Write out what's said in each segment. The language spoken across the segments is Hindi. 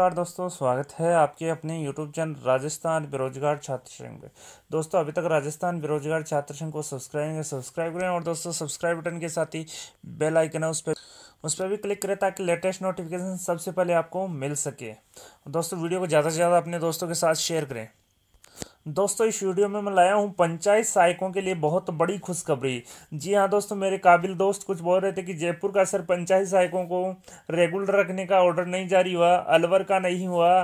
नमस्कार दोस्तों स्वागत है आपके अपने यूट्यूब चैनल राजस्थान बेरोजगार छात्र संघ में दोस्तों अभी तक राजस्थान बेरोजगार छात्र संघ को सब्सक्राइब सब्सक्राइब करें और दोस्तों सब्सक्राइब बटन के साथ ही बेल आइकन है उस पर उस पर भी क्लिक करें ताकि लेटेस्ट नोटिफिकेशन सबसे पहले आपको मिल सके दोस्तों वीडियो को ज़्यादा से ज़्यादा अपने दोस्तों के साथ शेयर करें दोस्तों इस वीडियो में मैं लाया हूँ पंचायत सहायकों के लिए बहुत बड़ी खुशखबरी जी हाँ दोस्तों मेरे काबिल दोस्त कुछ बोल रहे थे कि जयपुर का सर पंचायत सहायकों को रेगुलर रखने का ऑर्डर नहीं जारी हुआ अलवर का नहीं हुआ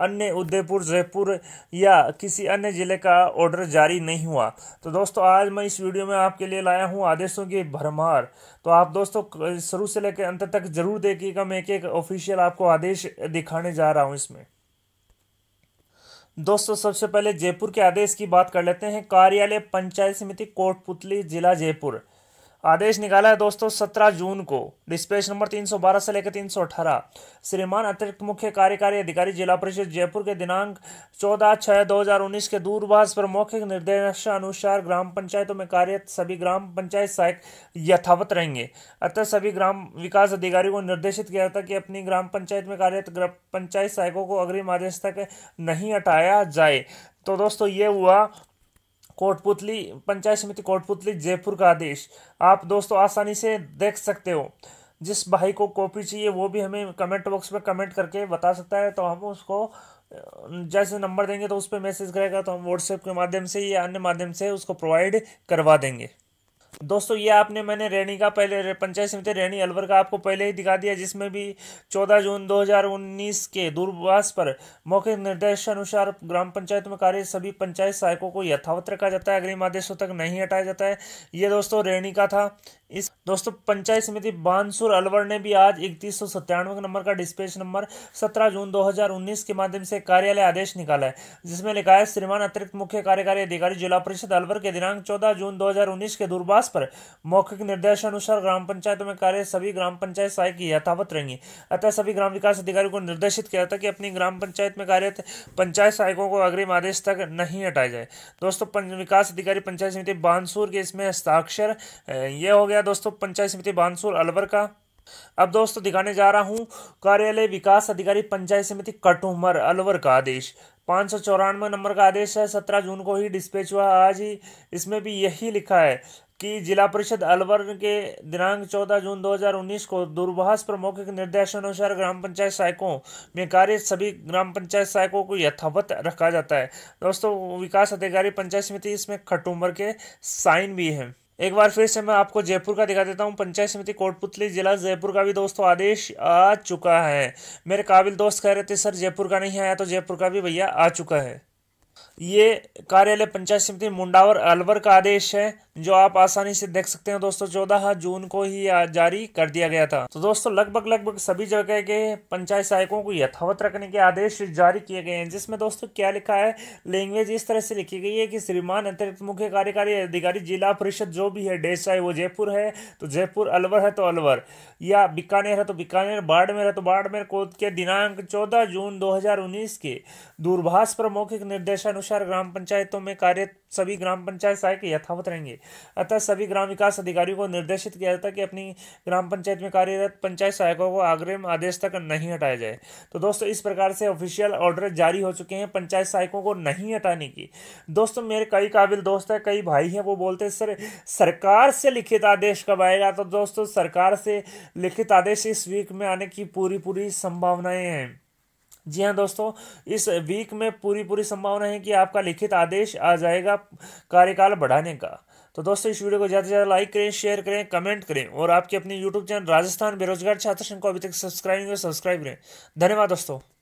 अन्य उदयपुर जयपुर या किसी अन्य ज़िले का ऑर्डर जारी नहीं हुआ तो दोस्तों आज मैं इस वीडियो में आपके लिए लाया हूँ आदेशों की भरमार तो आप दोस्तों शुरू से लेकर अंत तक जरूर देखिएगा मैं एक एक ऑफिशियल आपको आदेश दिखाने जा रहा हूँ इसमें दोस्तों सबसे पहले जयपुर के आदेश की बात कर लेते हैं कार्यालय पंचायत समिति कोटपुतली जिला जयपुर आदेश निकाला है दोस्तों सत्रह जून को डिस्पेच नंबर बारह से लेकर तीन सौ अठारह श्रीमान अतिरिक्त मुख्य कार्यकारी अधिकारी जिला परिषद जयपुर के दिनांक चौदह छः उन्नीस के दूरभाष पर मौखिक निर्देशानुसार ग्राम पंचायतों में कार्यरत सभी ग्राम पंचायत सहायक यथावत रहेंगे अतः सभी ग्राम विकास अधिकारी को निर्देशित किया था कि अपनी ग्राम पंचायत में कार्यरत पंचायत सहायकों को अग्रिम आदेश तक नहीं हटाया जाए तो दोस्तों ये हुआ कोटपुतली पंचायत समिति कोटपुतली जयपुर का आदेश आप दोस्तों आसानी से देख सकते हो जिस भाई को कॉपी चाहिए वो भी हमें कमेंट बॉक्स में कमेंट करके बता सकता है तो हम उसको जैसे नंबर देंगे तो उस पर मैसेज करेगा तो हम व्हाट्सएप के माध्यम से या अन्य माध्यम से उसको प्रोवाइड करवा देंगे दोस्तों ये आपने मैंने रेणी का पहले पंचायत समिति रेणी अलवर का आपको पहले ही दिखा दिया जिसमें भी 14 जून 2019 के दूरवास पर मौके निर्देशानुसार ग्राम पंचायत में कार्य सभी पंचायत सहायकों को यथावत रखा जाता है अग्रिम आदेशों तक नहीं हटाया जाता है ये दोस्तों रेणी का था इस दोस्तों पंचायत समिति बानसुर अलवर ने भी आज इकतीस सौ सत्तानवे नंबर का डिस्पेच नंबर सत्रह जून उन्नीस के माध्यम से कार्यालय आदेश निकाला है जिसमें लिखा है श्रीमान अतिरिक्त मुख्य कार्यकारी अधिकारी जिला परिषद अलवर के दिनांक चौदह जून उन्नीस के दूरवास पर मौखिक निर्देश अनुसार ग्राम पंचायतों में कार्य सभी ग्राम पंचायत सहायक यथावत रहेंगे अतः सभी ग्राम विकास अधिकारी को निर्देशित किया था कि अपनी ग्राम पंचायत में कार्यरत पंचायत सहायकों को अग्रिम आदेश तक नहीं हटाया जाए दोस्तों विकास अधिकारी पंचायत समिति बानसूर के इसमें हस्ताक्षर यह हो गया दोस्तों पंचायत समिति बानसूर अलवर का अब दोस्तों दिखाने जा रहा हूं कार्यालय विकास अधिकारी पंचायत समिति कटुमर अलवर का आदेश पाँच सौ चौरानवे नंबर का आदेश है सत्रह जून को ही डिस्पैच हुआ आज ही इसमें भी यही लिखा है कि जिला परिषद अलवर के दिनांक 14 जून 2019 को दूरभाष पर मौखिक निर्देशानुसार ग्राम पंचायत सहायकों में कार्य सभी ग्राम पंचायत सहायकों को यथावत रखा जाता है दोस्तों विकास अधिकारी पंचायत समिति इसमें खटूमर के साइन भी हैं एक बार फिर से मैं आपको जयपुर का दिखा देता हूँ पंचायत समिति कोटपुतली जिला जयपुर का भी दोस्तों आदेश आ चुका है मेरे काबिल दोस्त कह रहे थे सर जयपुर का नहीं आया तो जयपुर का भी भैया आ चुका है ये कार्यालय पंचायत समिति मुंडावर अलवर का आदेश है जो आप आसानी से देख सकते हैं दोस्तों चौदह जून को ही जारी कर दिया गया था तो दोस्तों लगभग लगभग सभी जगह के पंचायत सहायकों को यथावत रखने के आदेश जारी किए गए हैं जिसमें दोस्तों क्या लिखा है लैंग्वेज इस तरह से लिखी गई है कि श्रीमान अतिरिक्त मुख्य कार्यकारी अधिकारी जिला परिषद जो भी है डेस चाहे वो जयपुर है तो जयपुर अलवर है तो अलवर या बीकानेर है तो बीकानेर बाड़मेर है तो बाड़मेर को के दिनांक चौदह जून दो के दूरभाष पर मौखिक निर्देशानुसार अनुसार ग्राम पंचायतों में कार्य सभी ग्राम पंचायत सहायक यथावत रहेंगे अतः सभी ग्राम विकास अधिकारियों को निर्देशित किया जाता है कि अपनी ग्राम पंचायत में कार्यरत पंचायत सहायकों को अग्रिम आदेश तक नहीं हटाया जाए तो दोस्तों इस प्रकार से ऑफिशियल ऑर्डर जारी हो चुके हैं पंचायत सहायकों को नहीं हटाने की दोस्तों मेरे कई काबिल दोस्त हैं कई भाई हैं वो बोलते हैं सर सरकार से लिखित आदेश कब आएगा तो दोस्तों सरकार से लिखित आदेश इस वीक में आने की पूरी पूरी संभावनाएं हैं जी हाँ दोस्तों इस वीक में पूरी पूरी संभावना है कि आपका लिखित आदेश आ जाएगा कार्यकाल बढ़ाने का तो दोस्तों इस वीडियो को ज़्यादा से ज़्यादा लाइक करें शेयर करें कमेंट करें और आपके अपने यूट्यूब चैनल राजस्थान बेरोजगार छात्र संघ को अभी तक सब्सक्राइब नहीं सब्सक्राइब करें धन्यवाद दोस्तों